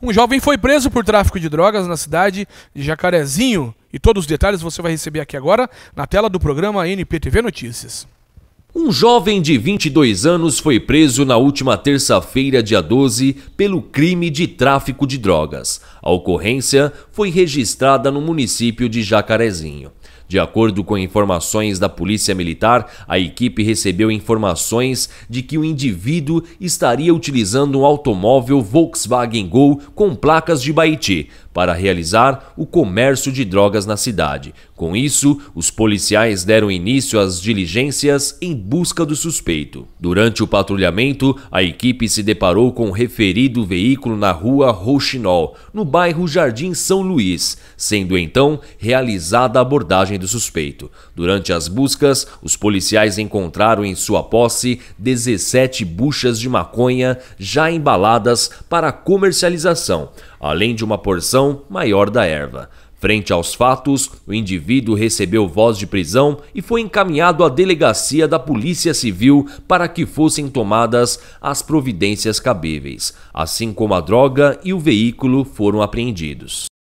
Um jovem foi preso por tráfico de drogas na cidade de Jacarezinho. E todos os detalhes você vai receber aqui agora na tela do programa NPTV Notícias. Um jovem de 22 anos foi preso na última terça-feira, dia 12, pelo crime de tráfico de drogas. A ocorrência foi registrada no município de Jacarezinho. De acordo com informações da Polícia Militar, a equipe recebeu informações de que o indivíduo estaria utilizando um automóvel Volkswagen Gol com placas de Baiti para realizar o comércio de drogas na cidade. Com isso, os policiais deram início às diligências em busca do suspeito. Durante o patrulhamento, a equipe se deparou com o um referido veículo na rua Rouxinol, no bairro Jardim São Luís, sendo então realizada a abordagem do suspeito. Durante as buscas, os policiais encontraram em sua posse 17 buchas de maconha já embaladas para comercialização além de uma porção maior da erva. Frente aos fatos, o indivíduo recebeu voz de prisão e foi encaminhado à delegacia da Polícia Civil para que fossem tomadas as providências cabíveis, assim como a droga e o veículo foram apreendidos.